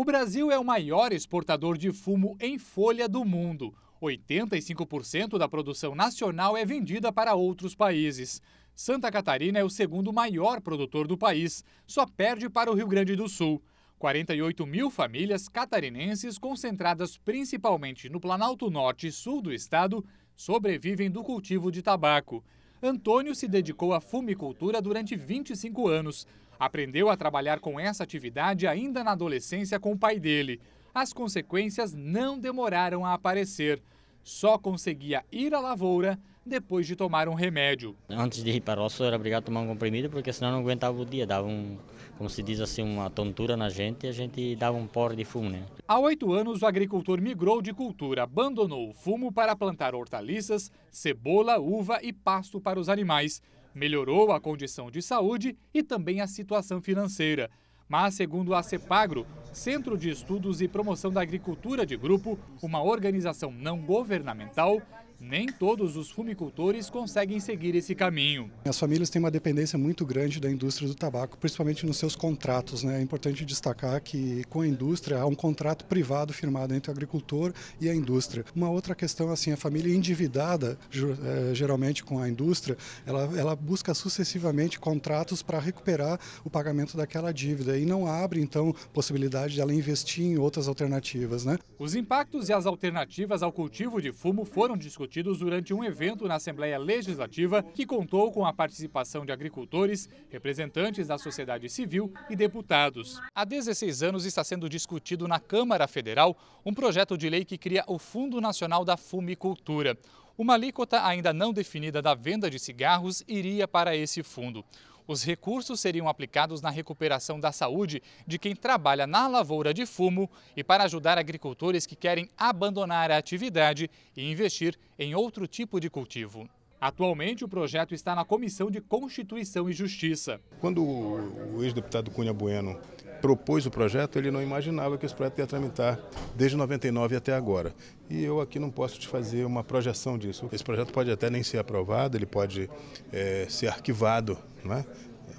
O Brasil é o maior exportador de fumo em folha do mundo. 85% da produção nacional é vendida para outros países. Santa Catarina é o segundo maior produtor do país, só perde para o Rio Grande do Sul. 48 mil famílias catarinenses, concentradas principalmente no Planalto Norte e Sul do estado, sobrevivem do cultivo de tabaco. Antônio se dedicou à fumicultura durante 25 anos. Aprendeu a trabalhar com essa atividade ainda na adolescência com o pai dele. As consequências não demoraram a aparecer. Só conseguia ir à lavoura depois de tomar um remédio. Antes de ir para o osso, era obrigado a tomar um comprimido, porque senão não aguentava o dia. Dava um, como se diz assim, uma tontura na gente e a gente dava um porre de fumo. Né? Há oito anos, o agricultor migrou de cultura, abandonou o fumo para plantar hortaliças, cebola, uva e pasto para os animais. Melhorou a condição de saúde e também a situação financeira. Mas, segundo a CEPAGRO, Centro de Estudos e Promoção da Agricultura de Grupo, uma organização não governamental, nem todos os fumicultores conseguem seguir esse caminho. As famílias têm uma dependência muito grande da indústria do tabaco, principalmente nos seus contratos. Né? É importante destacar que com a indústria há um contrato privado firmado entre o agricultor e a indústria. Uma outra questão assim, a família endividada eh, geralmente com a indústria, ela, ela busca sucessivamente contratos para recuperar o pagamento daquela dívida e não abre então possibilidade de ela investir em outras alternativas, né? Os impactos e as alternativas ao cultivo de fumo foram discutidos discutidos durante um evento na Assembleia Legislativa que contou com a participação de agricultores, representantes da sociedade civil e deputados. Há 16 anos está sendo discutido na Câmara Federal um projeto de lei que cria o Fundo Nacional da Fumicultura. Uma alíquota ainda não definida da venda de cigarros iria para esse fundo. Os recursos seriam aplicados na recuperação da saúde de quem trabalha na lavoura de fumo e para ajudar agricultores que querem abandonar a atividade e investir em outro tipo de cultivo. Atualmente, o projeto está na Comissão de Constituição e Justiça. Quando o ex-deputado Cunha Bueno propôs o projeto, ele não imaginava que esse projeto ia tramitar desde 99 até agora. E eu aqui não posso te fazer uma projeção disso. Esse projeto pode até nem ser aprovado, ele pode é, ser arquivado, né?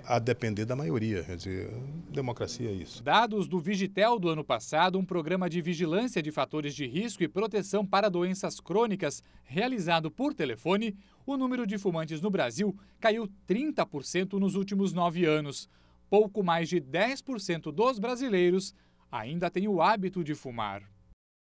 a depender da maioria. Quer dizer, democracia é isso. Dados do Vigitel do ano passado, um programa de vigilância de fatores de risco e proteção para doenças crônicas realizado por telefone, o número de fumantes no Brasil caiu 30% nos últimos nove anos pouco mais de 10% dos brasileiros ainda tem o hábito de fumar.